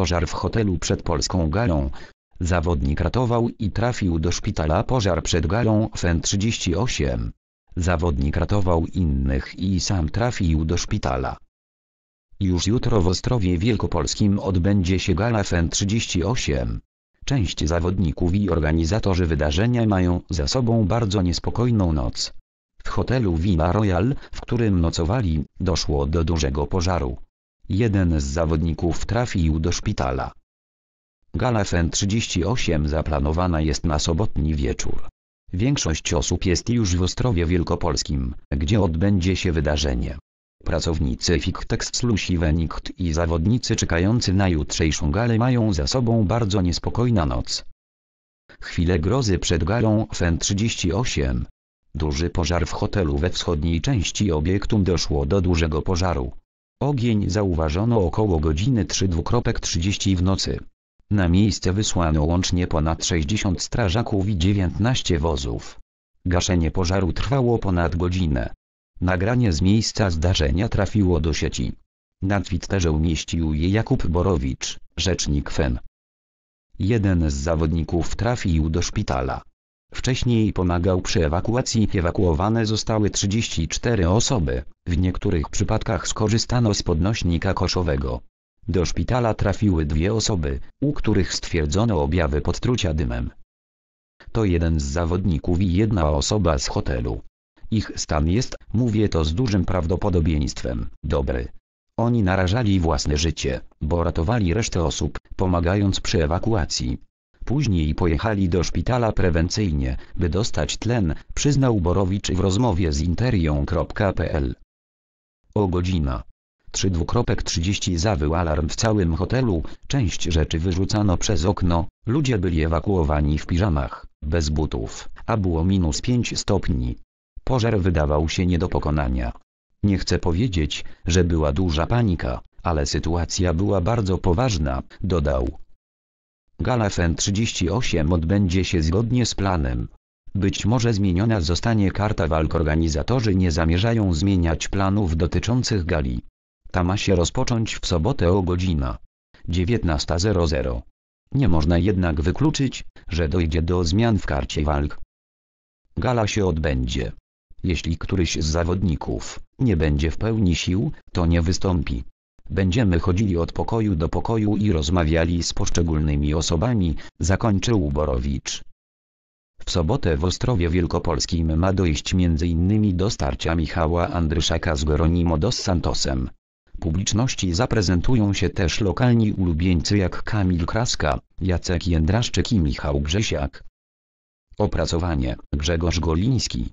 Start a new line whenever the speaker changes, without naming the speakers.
pożar w hotelu przed polską galą. Zawodnik ratował i trafił do szpitala pożar przed galą FN-38. Zawodnik ratował innych i sam trafił do szpitala. Już jutro w Ostrowie Wielkopolskim odbędzie się gala FN-38. Część zawodników i organizatorzy wydarzenia mają za sobą bardzo niespokojną noc. W hotelu Villa Royal, w którym nocowali, doszło do dużego pożaru. Jeden z zawodników trafił do szpitala. Gala FEN 38 zaplanowana jest na sobotni wieczór. Większość osób jest już w Ostrowie Wielkopolskim, gdzie odbędzie się wydarzenie. Pracownicy Fiktex Slusi Wenikt i zawodnicy czekający na jutrzejszą galę mają za sobą bardzo niespokojna noc. Chwile grozy przed galą FEN 38. Duży pożar w hotelu we wschodniej części obiektu doszło do dużego pożaru. Ogień zauważono około godziny 3.30 w nocy. Na miejsce wysłano łącznie ponad 60 strażaków i 19 wozów. Gaszenie pożaru trwało ponad godzinę. Nagranie z miejsca zdarzenia trafiło do sieci. Na Twitterze umieścił je Jakub Borowicz, rzecznik FEN. Jeden z zawodników trafił do szpitala. Wcześniej pomagał przy ewakuacji. Ewakuowane zostały 34 osoby, w niektórych przypadkach skorzystano z podnośnika koszowego. Do szpitala trafiły dwie osoby, u których stwierdzono objawy podtrucia dymem. To jeden z zawodników i jedna osoba z hotelu. Ich stan jest, mówię to z dużym prawdopodobieństwem, dobry. Oni narażali własne życie, bo ratowali resztę osób, pomagając przy ewakuacji. Później pojechali do szpitala prewencyjnie, by dostać tlen, przyznał Borowicz w rozmowie z interią.pl. O godzina 3.30 zawył alarm w całym hotelu, część rzeczy wyrzucano przez okno, ludzie byli ewakuowani w piżamach, bez butów, a było minus 5 stopni. Pożar wydawał się nie do pokonania. Nie chcę powiedzieć, że była duża panika, ale sytuacja była bardzo poważna, dodał. Gala FEN 38 odbędzie się zgodnie z planem. Być może zmieniona zostanie karta walk organizatorzy nie zamierzają zmieniać planów dotyczących gali. Ta ma się rozpocząć w sobotę o godzina 19.00. Nie można jednak wykluczyć, że dojdzie do zmian w karcie walk. Gala się odbędzie. Jeśli któryś z zawodników nie będzie w pełni sił, to nie wystąpi. Będziemy chodzili od pokoju do pokoju i rozmawiali z poszczególnymi osobami, zakończył Borowicz. W sobotę w Ostrowie Wielkopolskim ma dojść m.in. do starcia Michała Andryszaka z Geronimo dos Santosem. Publiczności zaprezentują się też lokalni ulubieńcy jak Kamil Kraska, Jacek Jędraszczyk i Michał Grzesiak. Opracowanie Grzegorz Goliński